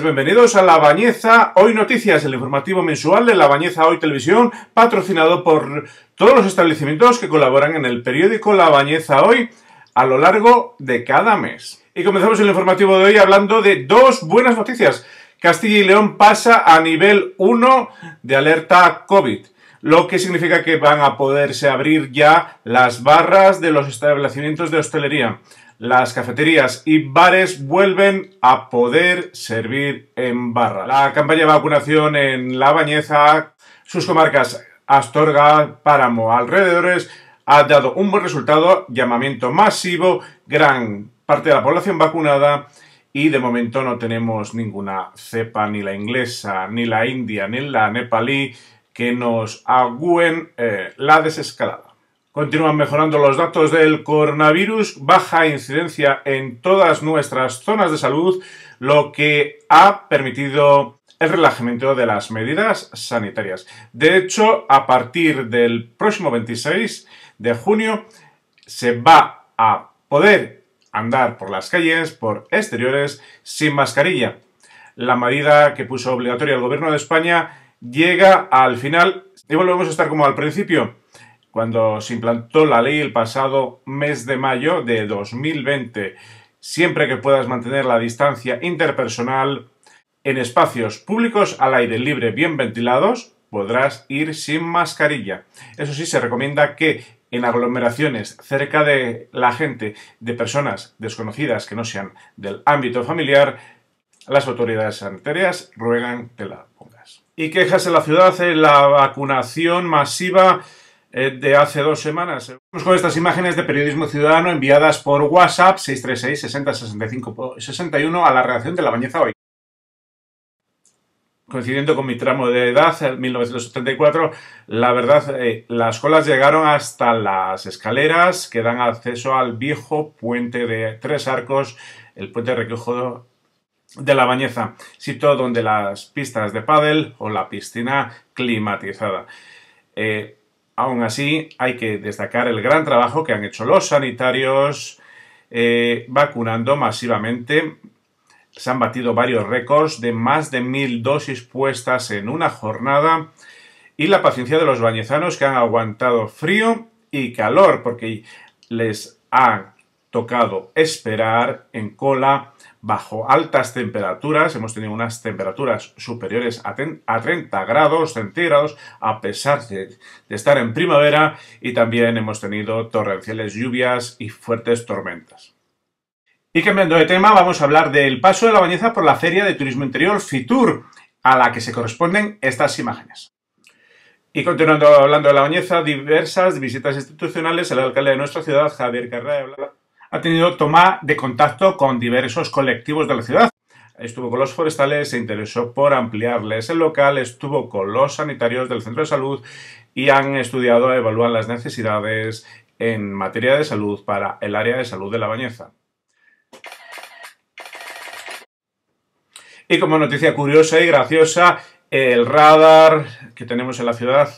bienvenidos a La Bañeza Hoy Noticias, el informativo mensual de La Bañeza Hoy Televisión, patrocinado por todos los establecimientos que colaboran en el periódico La Bañeza Hoy a lo largo de cada mes. Y comenzamos el informativo de hoy hablando de dos buenas noticias. Castilla y León pasa a nivel 1 de alerta COVID lo que significa que van a poderse abrir ya las barras de los establecimientos de hostelería las cafeterías y bares vuelven a poder servir en barra. La campaña de vacunación en La Bañeza, sus comarcas Astorga, Páramo, alrededores, ha dado un buen resultado, llamamiento masivo, gran parte de la población vacunada y de momento no tenemos ninguna cepa, ni la inglesa, ni la india, ni la nepalí, que nos agüen eh, la desescalada. Continúan mejorando los datos del coronavirus, baja incidencia en todas nuestras zonas de salud, lo que ha permitido el relajamiento de las medidas sanitarias. De hecho, a partir del próximo 26 de junio se va a poder andar por las calles, por exteriores, sin mascarilla. La medida que puso obligatoria el gobierno de España llega al final y volvemos a estar como al principio cuando se implantó la ley el pasado mes de mayo de 2020. Siempre que puedas mantener la distancia interpersonal en espacios públicos al aire libre bien ventilados, podrás ir sin mascarilla. Eso sí, se recomienda que en aglomeraciones cerca de la gente, de personas desconocidas que no sean del ámbito familiar, las autoridades sanitarias ruegan que la pongas. Y quejas en la ciudad en la vacunación masiva eh, de hace dos semanas. Vamos con estas imágenes de Periodismo Ciudadano enviadas por WhatsApp 636 60 65 61 a la redacción de La Bañeza Hoy. Coincidiendo con mi tramo de edad, eh, en 1974, la verdad, eh, las colas llegaron hasta las escaleras que dan acceso al viejo puente de tres arcos, el puente Requejo de la Bañeza, sitio donde las pistas de pádel o la piscina climatizada. Aún así, hay que destacar el gran trabajo que han hecho los sanitarios eh, vacunando masivamente. Se han batido varios récords de más de mil dosis puestas en una jornada y la paciencia de los bañezanos que han aguantado frío y calor porque les ha tocado esperar en cola bajo altas temperaturas. Hemos tenido unas temperaturas superiores a, 30 grados centígrados a pesar de, de, estar en primavera y también hemos tenido torrenciales lluvias y fuertes tormentas. Y cambiando de tema, vamos a hablar del paso de la Bañeza por la Feria de Turismo Interior FITUR, a la que se corresponden estas imágenes. Y continuando hablando de la Bañeza, diversas visitas institucionales, el alcalde de nuestra ciudad, Javier Carrera, ha tenido toma de contacto con diversos colectivos de la ciudad. Estuvo con los forestales, se interesó por ampliarles el local, estuvo con los sanitarios del centro de salud y han estudiado, evaluar las necesidades en materia de salud para el área de salud de la Bañeza. Y como noticia curiosa y graciosa, el radar que tenemos en la ciudad,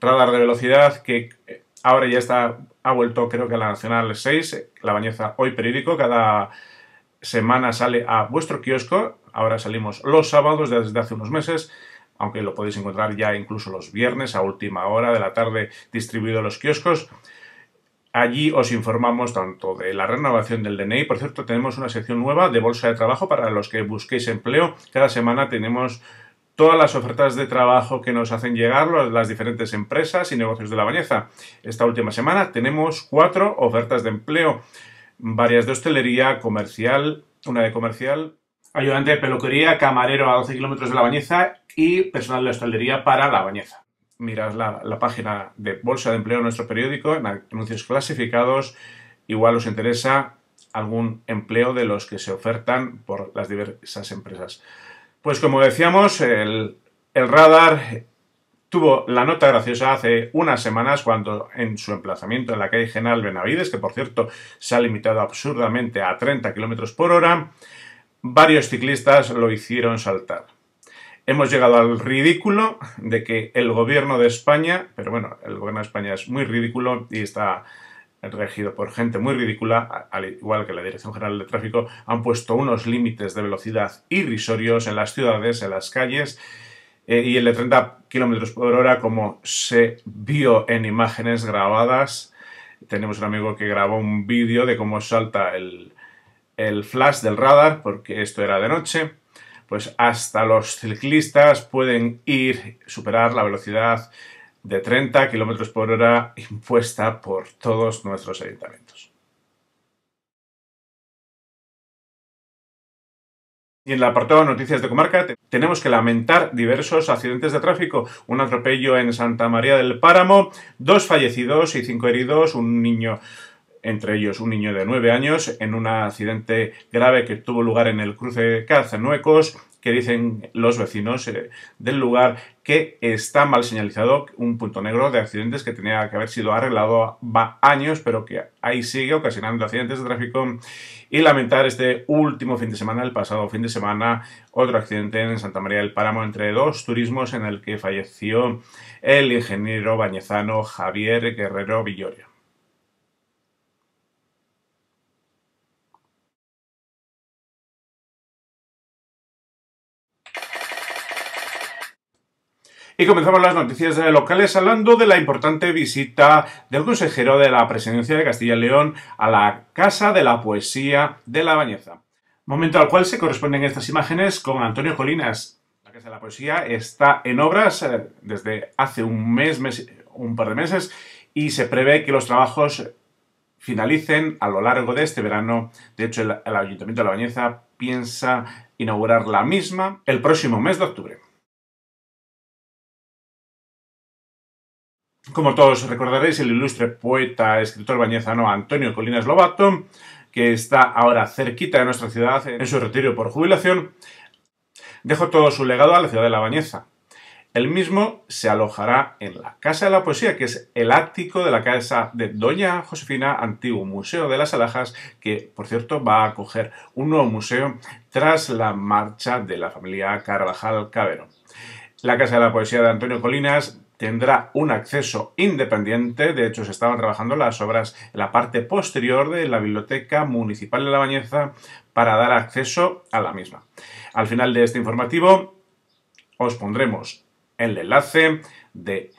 radar de velocidad, que Ahora ya está, ha vuelto creo que a la Nacional 6, la bañeza hoy periódico, cada semana sale a vuestro kiosco, ahora salimos los sábados desde hace unos meses, aunque lo podéis encontrar ya incluso los viernes a última hora de la tarde distribuido los kioscos. Allí os informamos tanto de la renovación del DNI, por cierto tenemos una sección nueva de bolsa de trabajo para los que busquéis empleo, cada semana tenemos todas las ofertas de trabajo que nos hacen llegar las diferentes empresas y negocios de la Bañeza. Esta última semana tenemos cuatro ofertas de empleo, varias de hostelería, comercial, una de comercial, ayudante de peluquería, camarero a 12 kilómetros de la Bañeza y personal de hostelería para la Bañeza. Mirad la, página de Bolsa de Empleo de nuestro periódico, en anuncios clasificados, igual os interesa algún empleo de los que se ofertan por las diversas empresas. Pues como decíamos, el, radar tuvo la nota graciosa hace unas semanas cuando en su emplazamiento en la calle General Benavides, que por cierto se ha limitado absurdamente a 30 km por hora, varios ciclistas lo hicieron saltar. Hemos llegado al ridículo de que el gobierno de España, pero bueno, el gobierno de España es muy ridículo y está regido por gente muy ridícula, al igual que la Dirección General de Tráfico, han puesto unos límites de velocidad irrisorios en las ciudades, en las calles, eh, y el de 30 km por hora, como se vio en imágenes grabadas, tenemos un amigo que grabó un vídeo de cómo salta el, el flash del radar, porque esto era de noche, pues hasta los ciclistas pueden ir, superar la velocidad de 30 km por hora impuesta por todos nuestros ayuntamientos. Y en la apartada Noticias de Comarca tenemos que lamentar diversos accidentes de tráfico. Un atropello en Santa María del Páramo, dos fallecidos y cinco heridos, un niño entre ellos un niño de nueve años, en un accidente grave que tuvo lugar en el cruce de Cazanuecos, que dicen los vecinos eh, del lugar que está mal señalizado, un punto negro de accidentes que tenía que haber sido arreglado va años, pero que ahí sigue ocasionando accidentes de tráfico. Y lamentar este último fin de semana, el pasado fin de semana, otro accidente en Santa María del Páramo entre dos turismos en el que falleció el ingeniero bañezano Javier Guerrero Villoria. Y comenzamos las noticias locales hablando de la importante visita del consejero de la Presidencia de Castilla y León a la Casa de la Poesía de La Bañeza. Momento al cual se corresponden estas imágenes con Antonio Colinas. La Casa de la Poesía está en obras eh, desde hace un mes, un par de meses, y se prevé que los trabajos finalicen a lo largo de este verano. De hecho, el Ayuntamiento de La Bañeza piensa inaugurar la misma el próximo mes de octubre. Como todos recordaréis, el ilustre poeta, escritor bañezano Antonio Colinas Lobato, que está ahora cerquita de nuestra ciudad en su retiro por jubilación, dejó todo su legado a la ciudad de La Bañeza. El mismo se alojará en la Casa de la Poesía, que es el ático de la casa de Doña Josefina, antiguo Museo de las Alhajas, que, por cierto, va a acoger un nuevo museo tras la marcha de la familia Carvajal Cabero. La Casa de la Poesía de Antonio Colinas tendrá un acceso independiente. De hecho, se estaban trabajando las obras en la parte posterior de la Biblioteca Municipal de La Bañeza para dar acceso a la misma. Al final de este informativo os pondremos el enlace de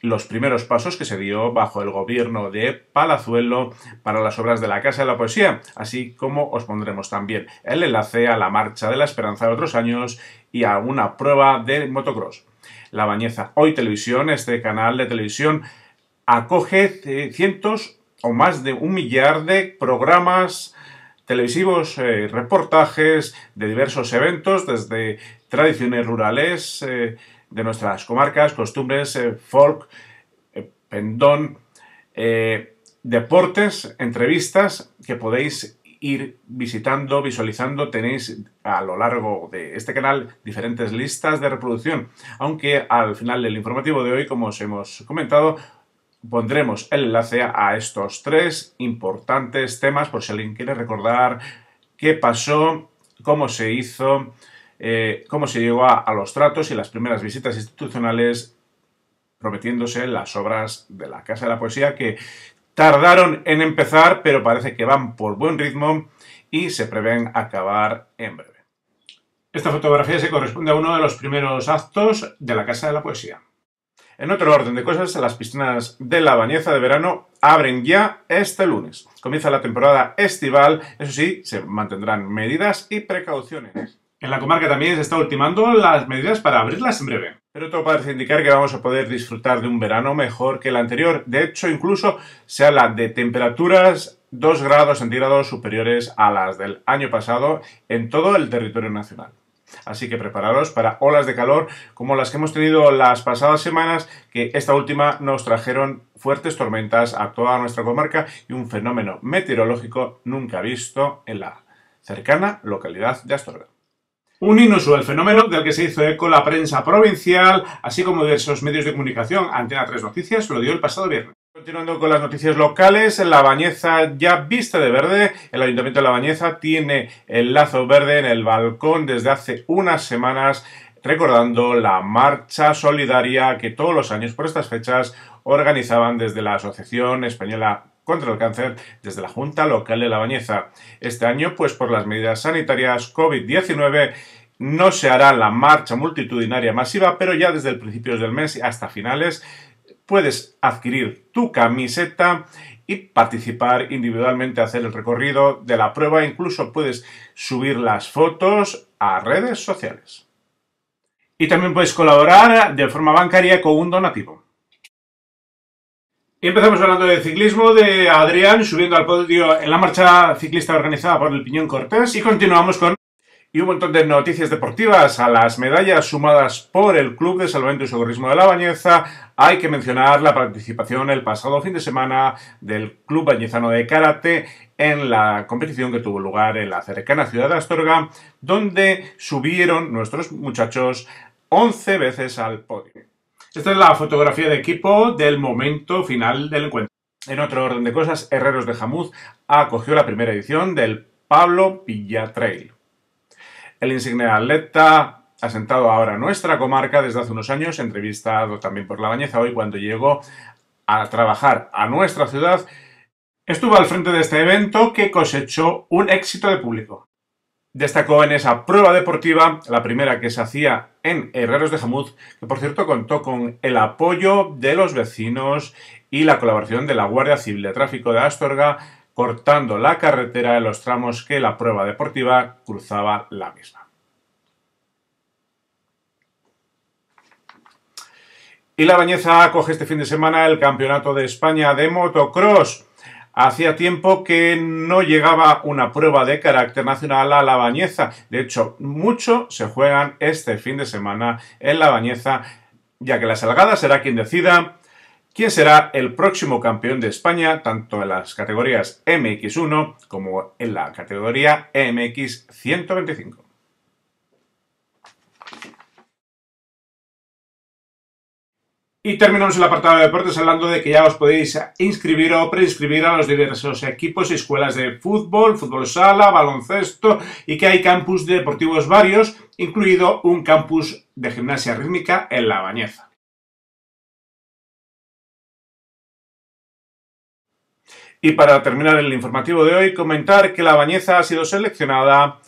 los primeros pasos que se dio bajo el gobierno de Palazuelo para las obras de la Casa de la Poesía, así como os pondremos también el enlace a la Marcha de la Esperanza de otros años y a una prueba de motocross. La Bañeza Hoy Televisión, este canal de televisión, acoge eh, cientos o más de un millar de programas televisivos, eh, reportajes de diversos eventos, desde tradiciones rurales eh, de nuestras comarcas, costumbres, folk, pendón, deportes, entrevistas que podéis ir visitando, visualizando. Tenéis a lo largo de este canal diferentes listas de reproducción, aunque al final del informativo de hoy, como os hemos comentado, pondremos el enlace a estos tres importantes temas por si alguien quiere recordar qué pasó, cómo se hizo, eh, cómo se llegó a los tratos y las primeras visitas institucionales prometiéndose las obras de la Casa de la Poesía que Tardaron en empezar, pero parece que van por buen ritmo y se prevén acabar en breve. Esta fotografía se corresponde a uno de los primeros actos de la Casa de la Poesía. En otro orden de cosas, las piscinas de la Bañeza de verano abren ya este lunes. Comienza la temporada estival, eso sí, se mantendrán medidas y precauciones. En la comarca también se está ultimando las medidas para abrirlas en breve. Pero todo parece indicar que vamos a poder disfrutar de un verano mejor que el anterior. De hecho, incluso se habla de temperaturas 2 grados centígrados superiores a las del año pasado en todo el territorio nacional. Así que prepararos para olas de calor como las que hemos tenido las pasadas semanas, que esta última nos trajeron fuertes tormentas a toda nuestra comarca y un fenómeno meteorológico nunca visto en la cercana localidad de Astorga. Un inusual fenómeno del que se hizo eco la prensa provincial, así como diversos medios de comunicación. Antena 3 Noticias lo dio el pasado viernes. Continuando con las noticias locales, La Bañeza ya vista de verde. El Ayuntamiento de La Bañeza tiene el lazo verde en el balcón desde hace unas semanas, recordando la marcha solidaria que todos los años por estas fechas organizaban desde la Asociación Española contra el cáncer desde la Junta Local de La Bañeza. Este año, pues por las medidas sanitarias COVID-19, no se hará la marcha multitudinaria masiva, pero ya desde el del mes hasta finales puedes adquirir tu camiseta y participar individualmente, hacer el recorrido de la prueba, incluso puedes subir las fotos a redes sociales. Y también puedes colaborar de forma bancaria con un donativo. Y empezamos hablando de ciclismo, de Adrián subiendo al podio en la marcha ciclista organizada por el Piñón Cortés y continuamos con y un montón de noticias deportivas a las medallas sumadas por el Club de Salvamento y Socorrismo de la Bañeza. Hay que mencionar la participación el pasado fin de semana del Club Bañezano de Karate en la competición que tuvo lugar en la cercana ciudad de Astorga, donde subieron nuestros muchachos 11 veces al podio. Esta es la fotografía de equipo del momento final del encuentro. En otro orden de cosas, Herreros de Jamuz acogió la primera edición del Pablo Trail. El insigne atleta asentado ahora en nuestra comarca desde hace unos años, entrevistado también por La Bañeza hoy cuando llegó a trabajar a nuestra ciudad, estuvo al frente de este evento que cosechó un éxito de público destacó en esa prueba deportiva, la primera que se hacía en Herreros de Jamuz, que por cierto contó con el apoyo de los vecinos y la colaboración de la Guardia Civil de Tráfico de Astorga, cortando la carretera en los tramos que la prueba deportiva cruzaba la misma. Y la Bañeza acoge este fin de semana el Campeonato de España de Motocross. Hacía tiempo que no llegaba una prueba de carácter nacional a La Bañeza. De hecho, mucho se juegan este fin de semana en La Bañeza, ya que la Salgada será quien decida quién será el próximo campeón de España, tanto en las categorías MX1 como en la categoría MX125. Y terminamos el apartado de deportes hablando de que ya os podéis inscribir o preinscribir a los diversos equipos y escuelas de fútbol, fútbol sala, baloncesto y que hay campus deportivos varios, incluido un campus de gimnasia rítmica en La Bañeza. Y para terminar el informativo de hoy, comentar que La Bañeza ha sido seleccionada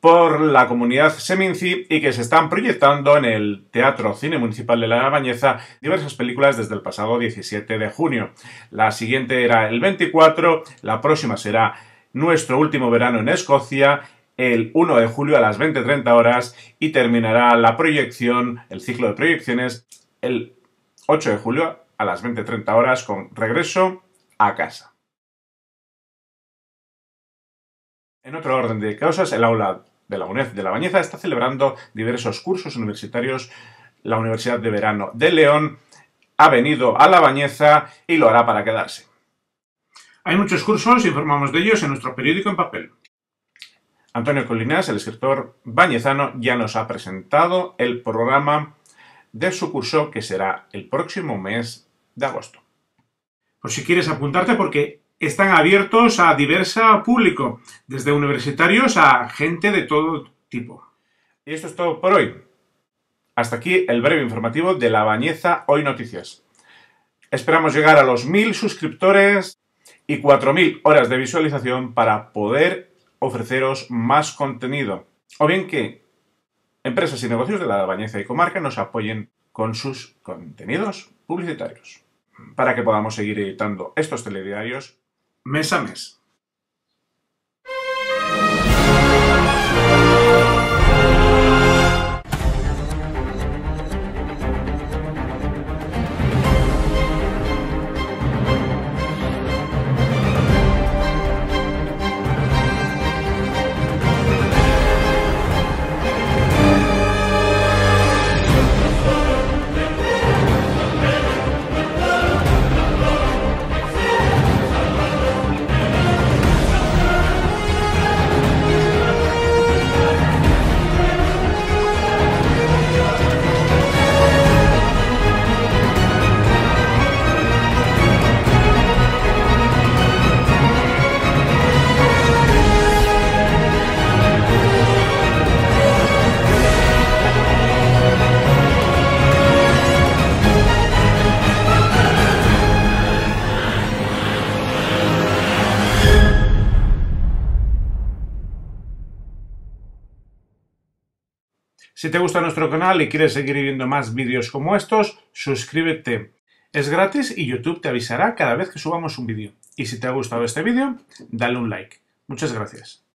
por la comunidad Seminci y que se están proyectando en el Teatro Cine Municipal de La Bañeza diversas películas desde el pasado 17 de junio. La siguiente era el 24, la próxima será Nuestro último verano en Escocia el 1 de julio a las 20.30 horas y terminará la proyección, el ciclo de proyecciones, el 8 de julio a las 20.30 horas con regreso a casa. En otro orden de causas, el aula de la UNED de La Bañeza está celebrando diversos cursos universitarios. La Universidad de Verano de León ha venido a La Bañeza y lo hará para quedarse. Hay muchos cursos, informamos de ellos en nuestro periódico en papel. Antonio Colinas, el escritor bañezano, ya nos ha presentado el programa de su curso que será el próximo mes de agosto. Por si quieres apuntarte porque están abiertos a diversa público, desde universitarios a gente de todo tipo. Y esto es todo por hoy. Hasta aquí el breve informativo de La Bañeza Hoy Noticias. Esperamos llegar a los mil suscriptores y 4.000 horas de visualización para poder ofreceros más contenido. O bien que empresas y negocios de la Bañeza y Comarca nos apoyen con sus contenidos publicitarios para que podamos seguir editando estos telediarios mes a mes. Si te gusta nuestro canal y quieres seguir viendo más vídeos como estos, suscríbete. Es gratis y YouTube te avisará cada vez que subamos un vídeo. Y si te ha gustado este vídeo, dale un like. Muchas gracias.